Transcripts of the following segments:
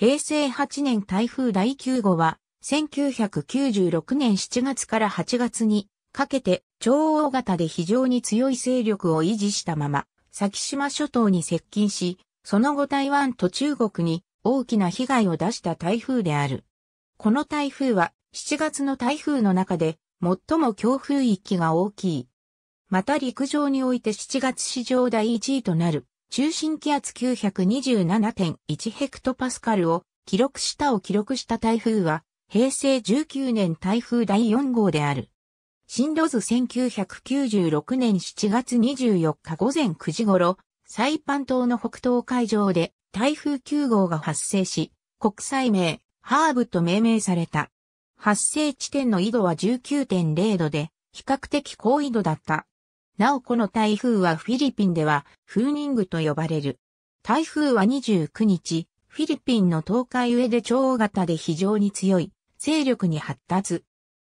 平成8年台風第9号は、1996年7月から8月にかけて超大型で非常に強い勢力を維持したまま、先島諸島に接近し、その後台湾と中国に大きな被害を出した台風である。この台風は7月の台風の中で最も強風域が大きい。また陸上において7月史上第1位となる中心気圧927.1ヘクトパスカルを記録したを記録した台風は、平成19年台風第4号である。進路図1996年7月24日午前9時頃、サイパン島の北東海上で台風9号が発生し、国際名、ハーブと命名された。発生地点の緯度は19.0度で、比較的高緯度だった。なおこの台風はフィリピンではフーニングと呼ばれる。台風は29日、フィリピンの東海上で超大型で非常に強い、勢力に発達。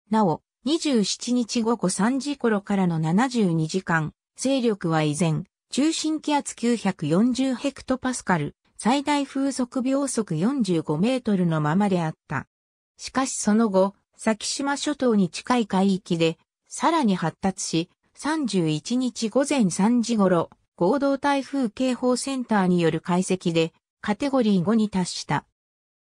なお、27日午後3時頃からの72時間、勢力は依然、中心気圧940ヘクトパスカル、最大風速秒速45メートルのままであった。しかしその後、先島諸島に近い海域で、さらに発達し、31日午前3時頃、合同台風警報センターによる解析で、カテゴリー5に達した。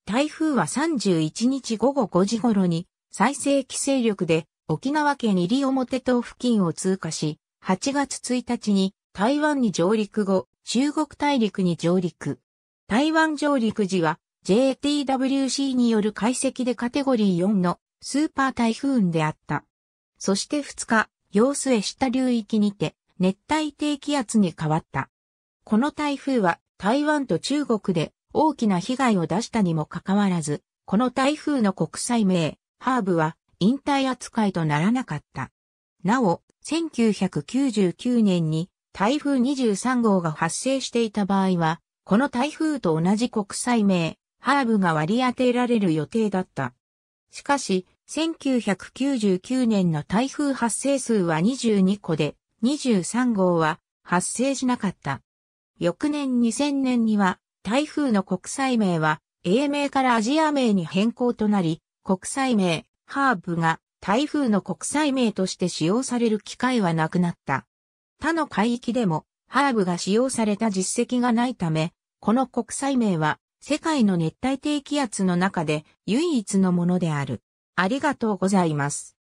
台風は31日午後5時頃に、再生規勢力で沖縄県西表島付近を通過し、8月1日に台湾に上陸後、中国大陸に上陸。台湾上陸時は JTWC による解析でカテゴリー4のスーパー台風であった。そして2日、用し下流域にて熱帯低気圧に変わった。この台風は台湾と中国で大きな被害を出したにもかかわらず、この台風の国際名、ハーブは引退扱いとならなかった。なお、1999年に台風23号が発生していた場合は、この台風と同じ国際名、ハーブが割り当てられる予定だった。しかし、1999年の台風発生数は22個で、23号は発生しなかった。翌年2000年には、台風の国際名は、英名からアジア名に変更となり、国際名、ハーブが台風の国際名として使用される機会はなくなった。他の海域でも、ハーブが使用された実績がないため、この国際名は、世界の熱帯低気圧の中で唯一のものである。ありがとうございます。